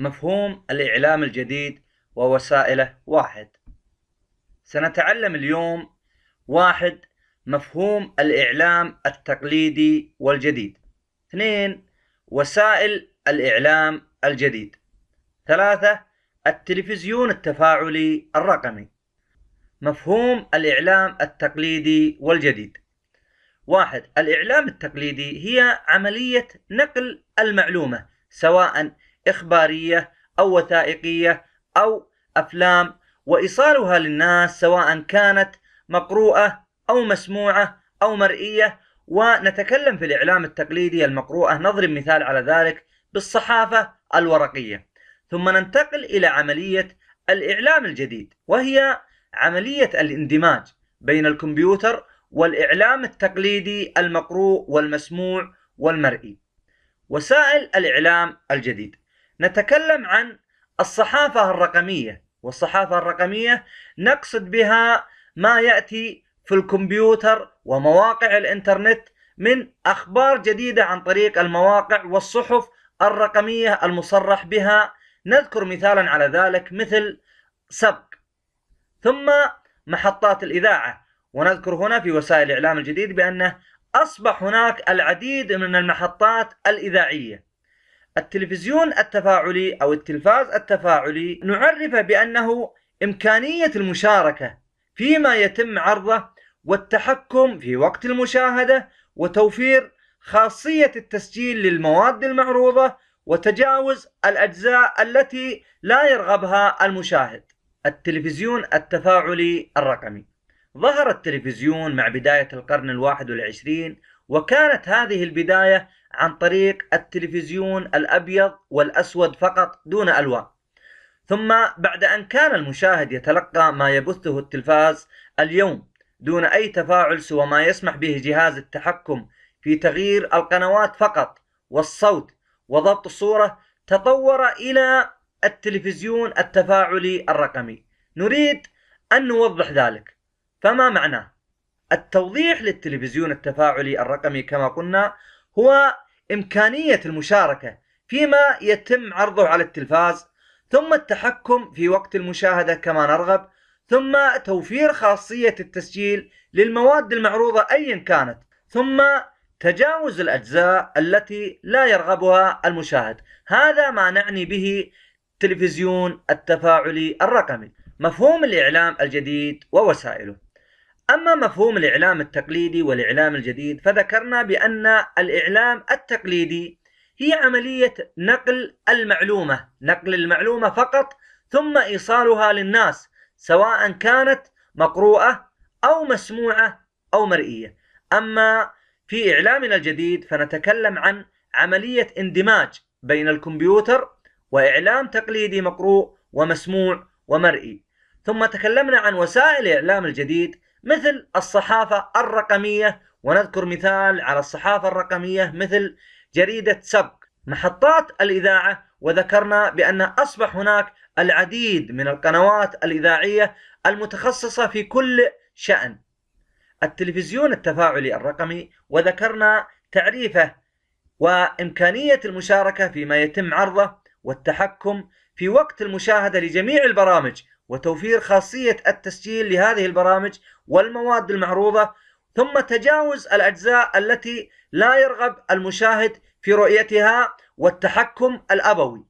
مفهوم الإعلام الجديد ووسائله واحد سنتعلم اليوم واحد مفهوم الإعلام التقليدي والجديد اثنين وسائل الإعلام الجديد ثلاثة التلفزيون التفاعلي الرقمي مفهوم الإعلام التقليدي والجديد واحد الإعلام التقليدي هي عملية نقل المعلومة سواء إخبارية أو وثائقية أو أفلام وإيصالها للناس سواء كانت مقروءة أو مسموعة أو مرئية ونتكلم في الإعلام التقليدي المقروءة نضرب مثال على ذلك بالصحافة الورقية ثم ننتقل إلى عملية الإعلام الجديد وهي عملية الاندماج بين الكمبيوتر والإعلام التقليدي المقروء والمسموع والمرئي وسائل الإعلام الجديد نتكلم عن الصحافة الرقمية والصحافة الرقمية نقصد بها ما يأتي في الكمبيوتر ومواقع الإنترنت من أخبار جديدة عن طريق المواقع والصحف الرقمية المصرح بها نذكر مثالا على ذلك مثل سبق ثم محطات الإذاعة ونذكر هنا في وسائل الإعلام الجديد بأنه أصبح هناك العديد من المحطات الإذاعية التلفزيون التفاعلي أو التلفاز التفاعلي نعرفه بأنه إمكانية المشاركة فيما يتم عرضه والتحكم في وقت المشاهدة وتوفير خاصية التسجيل للمواد المعروضة وتجاوز الأجزاء التي لا يرغبها المشاهد. التلفزيون التفاعلي الرقمي ظهر التلفزيون مع بداية القرن الواحد والعشرين وكانت هذه البداية عن طريق التلفزيون الأبيض والأسود فقط دون ألوان ثم بعد أن كان المشاهد يتلقى ما يبثه التلفاز اليوم دون أي تفاعل سوى ما يسمح به جهاز التحكم في تغيير القنوات فقط والصوت وضبط الصورة تطور إلى التلفزيون التفاعلي الرقمي نريد أن نوضح ذلك فما معناه التوضيح للتلفزيون التفاعلي الرقمي كما قلنا هو إمكانية المشاركة فيما يتم عرضه على التلفاز ثم التحكم في وقت المشاهدة كما نرغب ثم توفير خاصية التسجيل للمواد المعروضة أيا كانت ثم تجاوز الأجزاء التي لا يرغبها المشاهد هذا ما نعني به تلفزيون التفاعلي الرقمي مفهوم الإعلام الجديد ووسائله أما مفهوم الإعلام التقليدي والإعلام الجديد فذكرنا بأن الإعلام التقليدي هي عملية نقل المعلومة نقل المعلومة فقط ثم إيصالها للناس سواء كانت مقروءة أو مسموعة أو مرئية أما في إعلامنا الجديد فنتكلم عن عملية اندماج بين الكمبيوتر وإعلام تقليدي مقروء ومسموع ومرئي ثم تكلمنا عن وسائل الإعلام الجديد مثل الصحافة الرقمية ونذكر مثال على الصحافة الرقمية مثل جريدة سبق محطات الإذاعة وذكرنا بأن أصبح هناك العديد من القنوات الإذاعية المتخصصة في كل شأن التلفزيون التفاعلي الرقمي وذكرنا تعريفه وإمكانية المشاركة فيما يتم عرضه والتحكم في وقت المشاهدة لجميع البرامج وتوفير خاصية التسجيل لهذه البرامج والمواد المعروضة ثم تجاوز الأجزاء التي لا يرغب المشاهد في رؤيتها والتحكم الأبوي